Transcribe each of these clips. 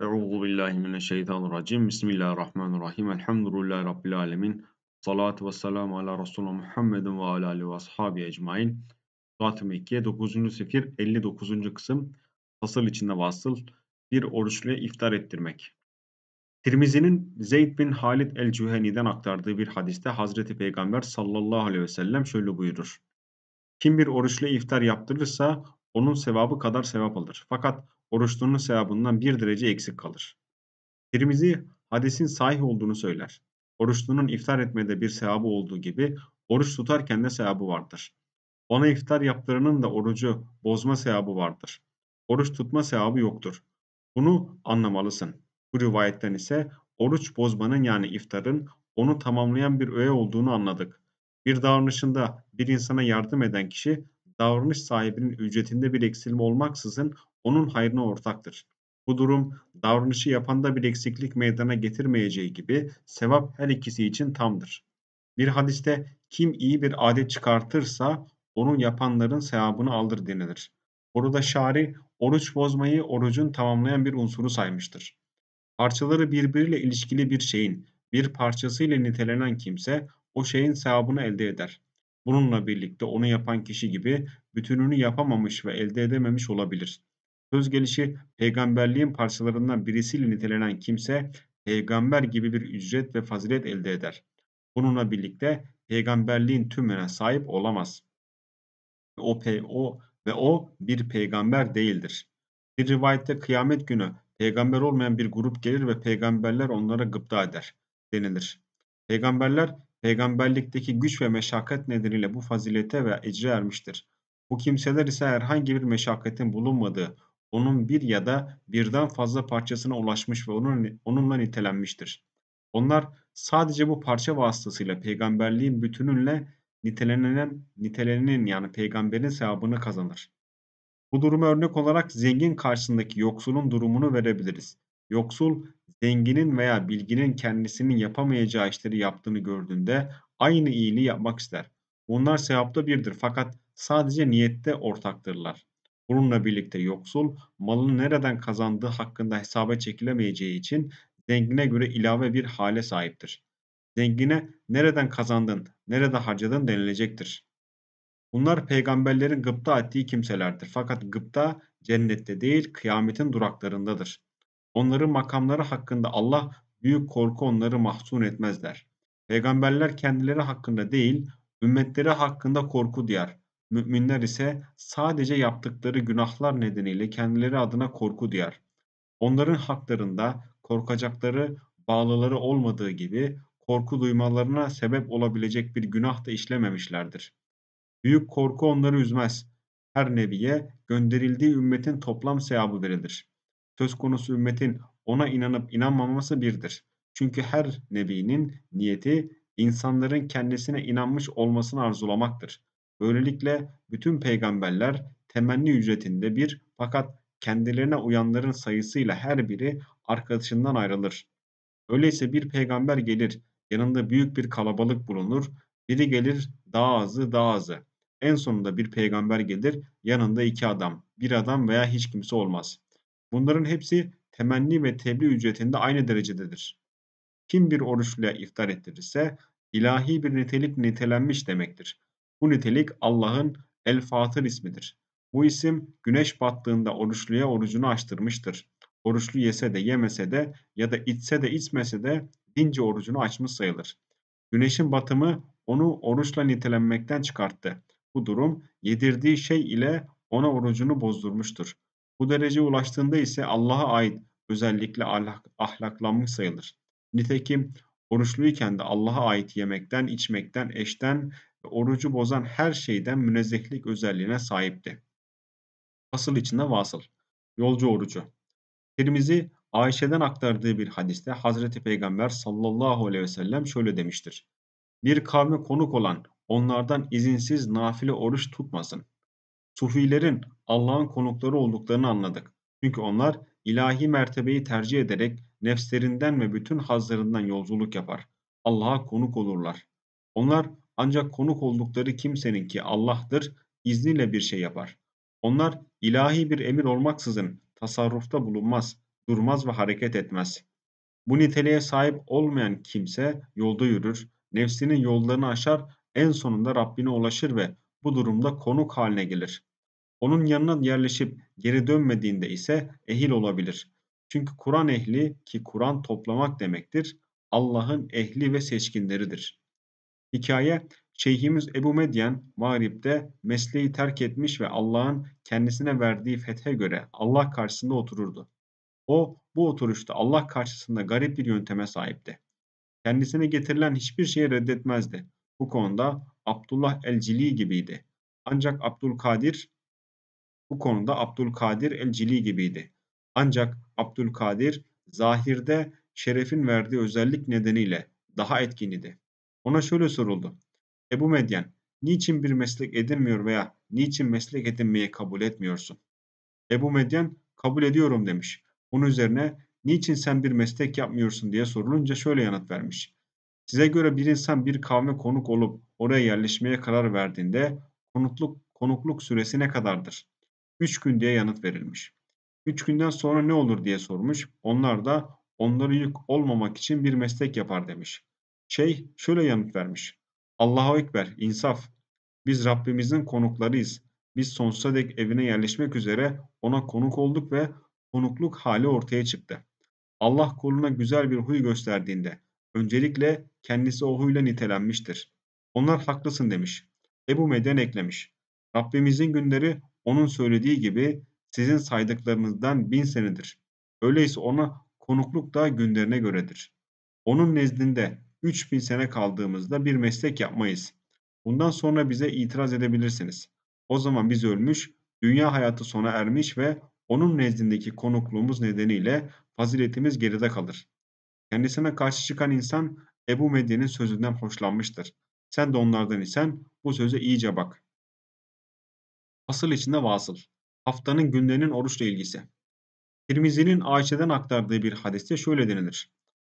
Euzu billahi mineşşeytanirracim. Bismillahirrahmanirrahim. Elhamdülillahi rabbil alamin. Salatu vesselam ala Resulü Muhammedin ve ala alihi ve ashabi ecmaîn. Zat-ı Mekke 9. sefir 59. kısım fasıl içinde vasıl bir oruçlu iftar ettirmek. Tirmizi'nin Zeyd bin Halid el-Cüheni'den aktardığı bir hadiste Hazreti Peygamber sallallahu aleyhi ve sellem şöyle buyurur. Kim bir oruçlu iftar yaptırırsa onun sevabı kadar sevap alır. Fakat oruçlarının sevabından bir derece eksik kalır. Tirmizi hadisin sahih olduğunu söyler. Oruçlunun iftar etmede bir sevabı olduğu gibi oruç tutarken de sevabı vardır. Ona iftar yaptıranın da orucu bozma sevabı vardır. Oruç tutma sevabı yoktur. Bunu anlamalısın. Bu rivayetten ise oruç bozmanın yani iftarın onu tamamlayan bir öğe olduğunu anladık. Bir davranışında bir insana yardım eden kişi davranış sahibinin ücretinde bir eksilme olmaksızın onun hayrına ortaktır. Bu durum davranışı yapanda bir eksiklik meydana getirmeyeceği gibi sevap her ikisi için tamdır. Bir hadiste kim iyi bir adet çıkartırsa onun yapanların sevabını alır denilir. Orada şari oruç bozmayı orucun tamamlayan bir unsuru saymıştır. Parçaları birbiriyle ilişkili bir şeyin bir parçasıyla nitelenen kimse o şeyin sevabını elde eder. Bununla birlikte onu yapan kişi gibi bütününü yapamamış ve elde edememiş olabilir. Söz gelişi peygamberliğin parçalarından birisiyle nitelenen kimse peygamber gibi bir ücret ve fazilet elde eder. Bununla birlikte peygamberliğin tümüne sahip olamaz. O, o ve o bir peygamber değildir. Bir rivayette kıyamet günü peygamber olmayan bir grup gelir ve peygamberler onlara gıpta eder denilir. Peygamberler peygamberlikteki güç ve meşakkat nedeniyle bu fazilete ve ecre ermiştir. Bu kimseler ise herhangi bir meşakkatin bulunmadığı, onun bir ya da birden fazla parçasına ulaşmış ve onun, onunla nitelenmiştir. Onlar sadece bu parça vasıtasıyla peygamberliğin bütününle nitelenen, nitelenenin yani peygamberin sevabını kazanır. Bu duruma örnek olarak zengin karşısındaki yoksulun durumunu verebiliriz. Yoksul, zenginin veya bilginin kendisinin yapamayacağı işleri yaptığını gördüğünde aynı iyiliği yapmak ister. Bunlar sevapta birdir fakat sadece niyette ortaktırlar. Bununla birlikte yoksul malını nereden kazandığı hakkında hesaba çekilemeyeceği için zengine göre ilave bir hale sahiptir. Zengine nereden kazandın, nerede harcadın denilecektir. Bunlar peygamberlerin gıpta ettiği kimselerdir. Fakat gıpta cennette değil kıyametin duraklarındadır. Onların makamları hakkında Allah büyük korku onları mahzun etmezler. Peygamberler kendileri hakkında değil, ümmetleri hakkında korku duyar. Müminler ise sadece yaptıkları günahlar nedeniyle kendileri adına korku duyar. Onların haklarında korkacakları bağlıları olmadığı gibi korku duymalarına sebep olabilecek bir günah da işlememişlerdir. Büyük korku onları üzmez. Her nebiye gönderildiği ümmetin toplam sevabı verilir. Söz konusu ümmetin ona inanıp inanmaması birdir. Çünkü her nebinin niyeti insanların kendisine inanmış olmasını arzulamaktır. Böylelikle bütün peygamberler temenni ücretinde bir fakat kendilerine uyanların sayısıyla her biri arkadaşından ayrılır. Öyleyse bir peygamber gelir, yanında büyük bir kalabalık bulunur, biri gelir daha azı daha azı. En sonunda bir peygamber gelir, yanında iki adam, bir adam veya hiç kimse olmaz. Bunların hepsi temenni ve tebliğ ücretinde aynı derecededir. Kim bir oruçla iftar ettirirse ilahi bir nitelik nitelenmiş demektir. Bu nitelik Allah'ın El Fatır ismidir. Bu isim güneş battığında oruçluya orucunu açtırmıştır. Oruçlu yese de yemese de ya da içse de içmese de dince orucunu açmış sayılır. Güneşin batımı onu oruçla nitelenmekten çıkarttı. Bu durum yedirdiği şey ile ona orucunu bozdurmuştur. Bu derece ulaştığında ise Allah'a ait özellikle ahlaklanmış sayılır. Nitekim oruçluyken de Allah'a ait yemekten, içmekten, eşten orucu bozan her şeyden münezzehlik özelliğine sahipti. Asıl içinde vasıl. Yolcu orucu. Tirmizi Ayşe'den aktardığı bir hadiste Hazreti Peygamber sallallahu aleyhi ve sellem şöyle demiştir. Bir kavme konuk olan onlardan izinsiz nafile oruç tutmasın. Sufilerin Allah'ın konukları olduklarını anladık. Çünkü onlar ilahi mertebeyi tercih ederek nefslerinden ve bütün hazlarından yolculuk yapar. Allah'a konuk olurlar. Onlar ancak konuk oldukları kimsenin ki Allah'tır izniyle bir şey yapar. Onlar ilahi bir emir olmaksızın tasarrufta bulunmaz, durmaz ve hareket etmez. Bu niteliğe sahip olmayan kimse yolda yürür, nefsinin yollarını aşar, en sonunda Rabbine ulaşır ve bu durumda konuk haline gelir. Onun yanına yerleşip geri dönmediğinde ise ehil olabilir. Çünkü Kur'an ehli ki Kur'an toplamak demektir, Allah'ın ehli ve seçkinleridir. Hikaye Şeyhimiz Ebu Medyen mağripte mesleği terk etmiş ve Allah'ın kendisine verdiği fethe göre Allah karşısında otururdu. O bu oturuşta Allah karşısında garip bir yönteme sahipti. Kendisine getirilen hiçbir şeyi reddetmezdi. Bu konuda Abdullah el-Cili gibiydi. Ancak Abdülkadir bu konuda Abdülkadir el-Cili gibiydi. Ancak Abdülkadir zahirde şerefin verdiği özellik nedeniyle daha etkin ona şöyle soruldu. Ebu Medyen, niçin bir meslek edinmiyor veya niçin meslek edinmeyi kabul etmiyorsun? Ebu Medyen, kabul ediyorum demiş. Bunun üzerine niçin sen bir meslek yapmıyorsun diye sorulunca şöyle yanıt vermiş. Size göre bir insan bir kavme konuk olup oraya yerleşmeye karar verdiğinde konukluk, konukluk süresi ne kadardır? 3 gün diye yanıt verilmiş. 3 günden sonra ne olur diye sormuş. Onlar da onları yük olmamak için bir meslek yapar demiş. Şey şöyle yanıt vermiş. Allahu Ekber, insaf. Biz Rabbimizin konuklarıyız. Biz sonsuza dek evine yerleşmek üzere ona konuk olduk ve konukluk hali ortaya çıktı. Allah kuluna güzel bir huy gösterdiğinde öncelikle kendisi o huyla nitelenmiştir. Onlar haklısın demiş. Ebu Meden eklemiş. Rabbimizin günleri onun söylediği gibi sizin saydıklarınızdan bin senedir. Öyleyse ona konukluk da günlerine göredir. Onun nezdinde 3000 sene kaldığımızda bir meslek yapmayız. Bundan sonra bize itiraz edebilirsiniz. O zaman biz ölmüş, dünya hayatı sona ermiş ve onun nezdindeki konukluğumuz nedeniyle faziletimiz geride kalır. Kendisine karşı çıkan insan Ebu Medye'nin sözünden hoşlanmıştır. Sen de onlardan isen bu söze iyice bak. Asıl içinde vasıl. Haftanın günlerinin oruçla ilgisi. Tirmizi'nin Ayşe'den aktardığı bir hadiste şöyle denilir.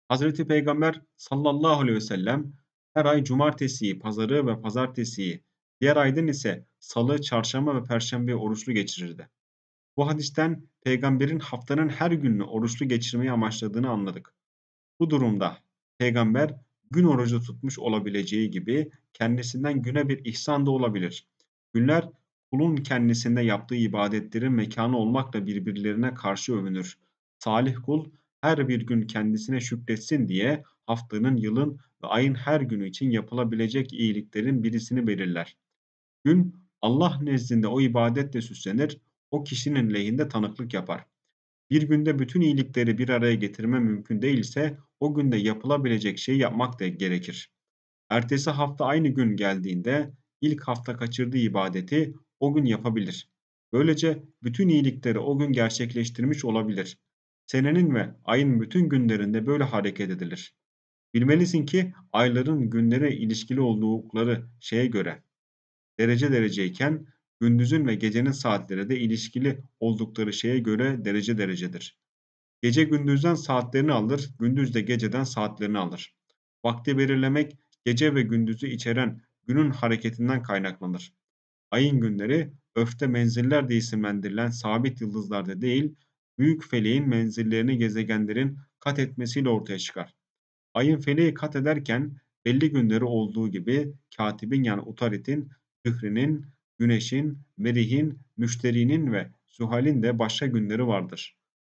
Hazreti Peygamber sallallahu aleyhi ve sellem her ay cumartesi, pazarı ve pazartesiyi, diğer aydın ise salı, çarşamba ve perşembe oruçlu geçirirdi. Bu hadisten peygamberin haftanın her gününü oruçlu geçirmeyi amaçladığını anladık. Bu durumda peygamber gün orucu tutmuş olabileceği gibi kendisinden güne bir ihsan da olabilir. Günler kulun kendisinde yaptığı ibadetlerin mekanı olmakla birbirlerine karşı övünür. Salih kul her bir gün kendisine şükretsin diye haftanın, yılın ve ayın her günü için yapılabilecek iyiliklerin birisini belirler. Gün Allah nezdinde o ibadetle süslenir, o kişinin lehinde tanıklık yapar. Bir günde bütün iyilikleri bir araya getirme mümkün değilse o günde yapılabilecek şeyi yapmak da gerekir. Ertesi hafta aynı gün geldiğinde ilk hafta kaçırdığı ibadeti o gün yapabilir. Böylece bütün iyilikleri o gün gerçekleştirmiş olabilir. Senenin ve ayın bütün günlerinde böyle hareket edilir. Bilmelisin ki ayların günlere ilişkili oldukları şeye göre derece dereceyken gündüzün ve gecenin saatlere de ilişkili oldukları şeye göre derece derecedir. Gece gündüzden saatlerini alır, gündüz de geceden saatlerini alır. Vakti belirlemek gece ve gündüzü içeren günün hareketinden kaynaklanır. Ayın günleri öfte menziller de isimlendirilen sabit yıldızlarda değil, büyük feleğin menzillerini gezegenlerin kat etmesiyle ortaya çıkar. Ayın feleği kat ederken belli günleri olduğu gibi katibin yani utaritin, Zühri'nin, Güneş'in, Merih'in, Müşteri'nin ve Zuhal'in de başka günleri vardır.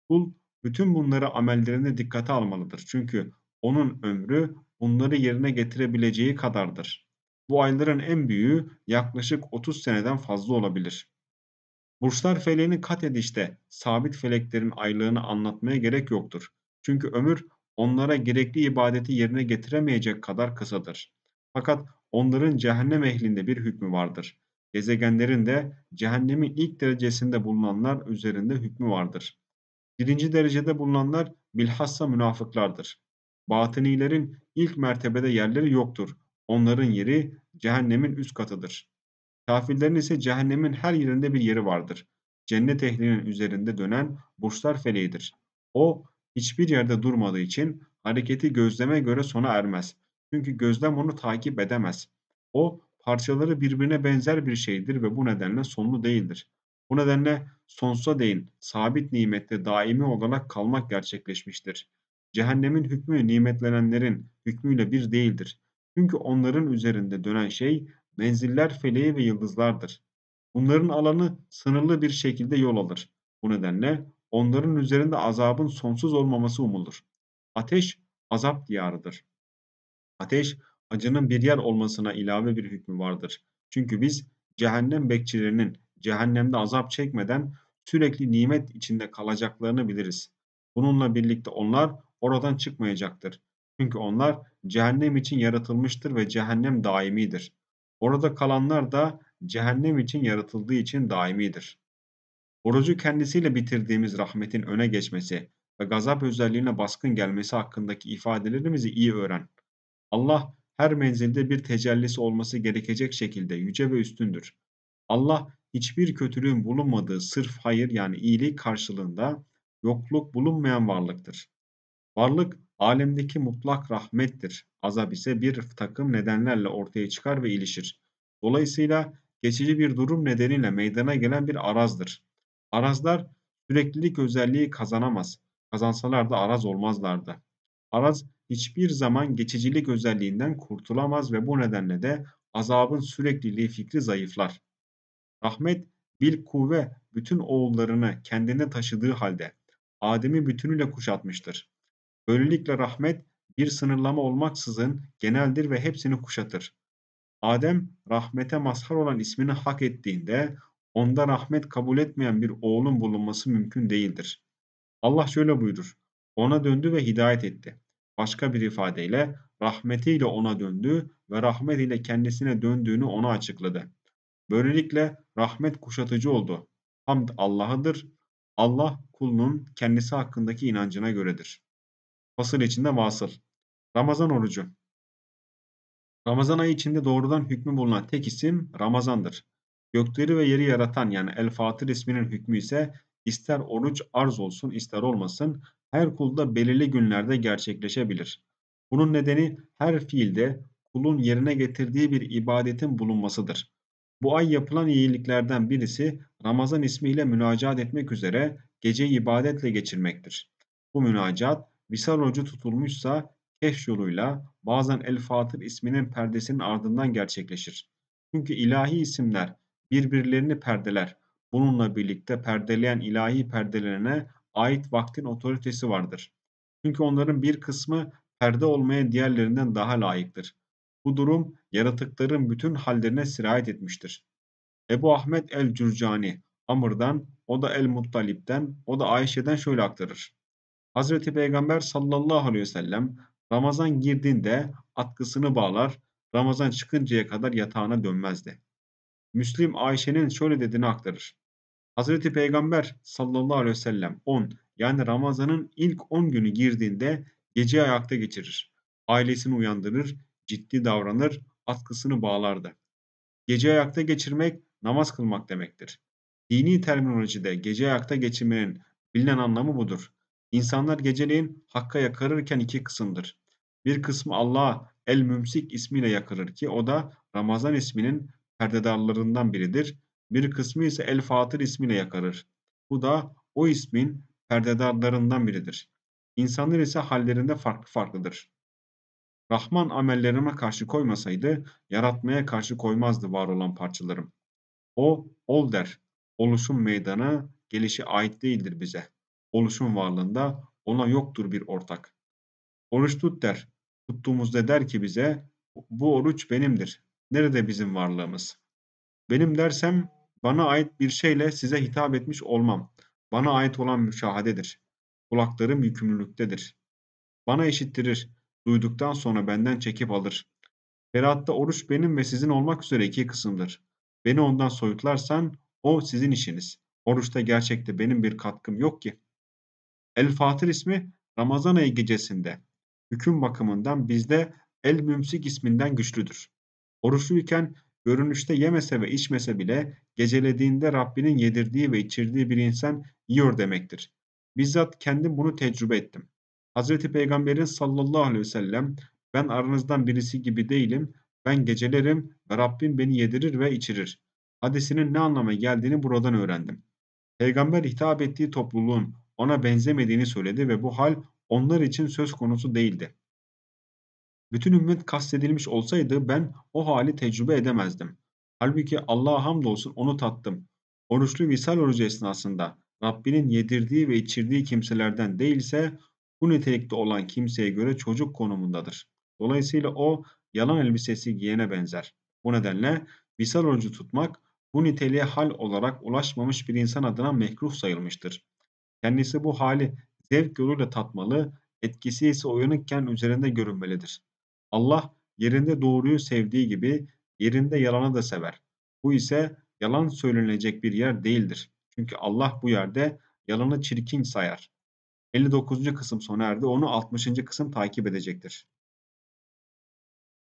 Kul bütün bunları amellerine dikkate almalıdır. Çünkü onun ömrü bunları yerine getirebileceği kadardır. Bu ayların en büyüğü yaklaşık 30 seneden fazla olabilir. Burçlar feleğini kat edişte sabit feleklerin aylığını anlatmaya gerek yoktur. Çünkü ömür onlara gerekli ibadeti yerine getiremeyecek kadar kısadır. Fakat onların cehennem ehlinde bir hükmü vardır. Gezegenlerin de cehennemin ilk derecesinde bulunanlar üzerinde hükmü vardır. Birinci derecede bulunanlar bilhassa münafıklardır. Batınilerin ilk mertebede yerleri yoktur. Onların yeri cehennemin üst katıdır. Kafirlerin ise cehennemin her yerinde bir yeri vardır. Cennet ehlinin üzerinde dönen burçlar feleğidir. O hiçbir yerde durmadığı için hareketi gözleme göre sona ermez. Çünkü gözlem onu takip edemez. O parçaları birbirine benzer bir şeydir ve bu nedenle sonlu değildir. Bu nedenle sonsuza değin sabit nimette daimi olarak kalmak gerçekleşmiştir. Cehennemin hükmü nimetlenenlerin hükmüyle bir değildir. Çünkü onların üzerinde dönen şey menziller feleği ve yıldızlardır. Bunların alanı sınırlı bir şekilde yol alır. Bu nedenle onların üzerinde azabın sonsuz olmaması umulur. Ateş azap diyarıdır. Ateş acının bir yer olmasına ilave bir hükmü vardır. Çünkü biz cehennem bekçilerinin cehennemde azap çekmeden sürekli nimet içinde kalacaklarını biliriz. Bununla birlikte onlar oradan çıkmayacaktır. Çünkü onlar cehennem için yaratılmıştır ve cehennem daimidir. Orada kalanlar da cehennem için yaratıldığı için daimidir. Orucu kendisiyle bitirdiğimiz rahmetin öne geçmesi ve gazap özelliğine baskın gelmesi hakkındaki ifadelerimizi iyi öğren. Allah her menzilde bir tecellisi olması gerekecek şekilde yüce ve üstündür. Allah hiçbir kötülüğün bulunmadığı sırf hayır yani iyilik karşılığında yokluk bulunmayan varlıktır. Varlık alemdeki mutlak rahmettir. Azap ise bir takım nedenlerle ortaya çıkar ve ilişir. Dolayısıyla geçici bir durum nedeniyle meydana gelen bir arazdır. Arazlar süreklilik özelliği kazanamaz. Kazansalar da araz olmazlardı. Araz hiçbir zaman geçicilik özelliğinden kurtulamaz ve bu nedenle de azabın sürekliliği fikri zayıflar. Rahmet bil kuvve bütün oğullarını kendine taşıdığı halde Adem'i bütünüyle kuşatmıştır. Böylelikle rahmet bir sınırlama olmaksızın geneldir ve hepsini kuşatır. Adem rahmete mazhar olan ismini hak ettiğinde onda rahmet kabul etmeyen bir oğlun bulunması mümkün değildir. Allah şöyle buyurur. Ona döndü ve hidayet etti. Başka bir ifadeyle rahmetiyle ona döndü ve rahmetiyle kendisine döndüğünü ona açıkladı. Böylelikle rahmet kuşatıcı oldu. Hamd Allah'adır. Allah kulunun kendisi hakkındaki inancına göredir. Fasıl içinde vasıl. Ramazan orucu. Ramazan ayı içinde doğrudan hükmü bulunan tek isim Ramazan'dır. Gökleri ve yeri yaratan yani El Fatır isminin hükmü ise ister oruç arz olsun ister olmasın her kulda belirli günlerde gerçekleşebilir. Bunun nedeni her fiilde kulun yerine getirdiği bir ibadetin bulunmasıdır. Bu ay yapılan iyiliklerden birisi Ramazan ismiyle münacat etmek üzere gece ibadetle geçirmektir. Bu münacat misal orucu tutulmuşsa keşf yoluyla bazen El-Fatır isminin perdesinin ardından gerçekleşir. Çünkü ilahi isimler birbirlerini perdeler. Bununla birlikte perdeleyen ilahi perdelerine ait vaktin otoritesi vardır. Çünkü onların bir kısmı perde olmaya diğerlerinden daha layıktır. Bu durum yaratıkların bütün hallerine sirayet etmiştir. Ebu Ahmet el-Cürcani, Amr'dan, o da el-Muttalip'ten, o da Ayşe'den şöyle aktarır. Hazreti Peygamber sallallahu aleyhi ve sellem Ramazan girdiğinde atkısını bağlar, Ramazan çıkıncaya kadar yatağına dönmezdi. Müslim Ayşe'nin şöyle dediğini aktarır. Hazreti Peygamber sallallahu aleyhi ve sellem 10 yani Ramazan'ın ilk 10 günü girdiğinde gece ayakta geçirir. Ailesini uyandırır, ciddi davranır, atkısını bağlardı. Gece ayakta geçirmek namaz kılmak demektir. Dini terminolojide gece ayakta geçirmenin bilinen anlamı budur. İnsanlar geceleyin Hakk'a yakarırken iki kısımdır. Bir kısmı Allah'a El Mümsik ismiyle yakarır ki o da Ramazan isminin perdedarlarından biridir. Bir kısmı ise El Fatır ismiyle yakarır. Bu da o ismin perdedarlarından biridir. İnsanlar ise hallerinde farklı farklıdır. Rahman amellerime karşı koymasaydı, yaratmaya karşı koymazdı var olan parçalarım. O, ol der. Oluşum meydana, gelişi ait değildir bize.'' oluşum varlığında ona yoktur bir ortak. Oruç tut der. Tuttuğumuzda der ki bize bu oruç benimdir. Nerede bizim varlığımız? Benim dersem bana ait bir şeyle size hitap etmiş olmam. Bana ait olan müşahededir. Kulaklarım yükümlülüktedir. Bana eşittirir. Duyduktan sonra benden çekip alır. Ferahatta oruç benim ve sizin olmak üzere iki kısımdır. Beni ondan soyutlarsan o sizin işiniz. Oruçta gerçekte benim bir katkım yok ki.'' El Fatir ismi Ramazan ayı gecesinde hüküm bakımından bizde El Mümsik isminden güçlüdür. Oruçluyken görünüşte yemese ve içmese bile gecelediğinde Rabbinin yedirdiği ve içirdiği bir insan yiyor demektir. Bizzat kendim bunu tecrübe ettim. Hz. Peygamberin sallallahu aleyhi ve sellem ben aranızdan birisi gibi değilim, ben gecelerim ve Rabbim beni yedirir ve içirir. Hadisinin ne anlama geldiğini buradan öğrendim. Peygamber hitap ettiği topluluğun ona benzemediğini söyledi ve bu hal onlar için söz konusu değildi. Bütün ümmet kastedilmiş olsaydı ben o hali tecrübe edemezdim. Halbuki Allah'a hamdolsun onu tattım. Oruçlu visal orucu esnasında Rabbinin yedirdiği ve içirdiği kimselerden değilse bu nitelikte olan kimseye göre çocuk konumundadır. Dolayısıyla o yalan elbisesi giyene benzer. Bu nedenle visal orucu tutmak bu niteliğe hal olarak ulaşmamış bir insan adına mekruh sayılmıştır. Kendisi bu hali zevk yoluyla tatmalı, etkisi ise uyanıkken üzerinde görünmelidir. Allah yerinde doğruyu sevdiği gibi yerinde yalanı da sever. Bu ise yalan söylenecek bir yer değildir. Çünkü Allah bu yerde yalanı çirkin sayar. 59. kısım sona erdi. Onu 60. kısım takip edecektir.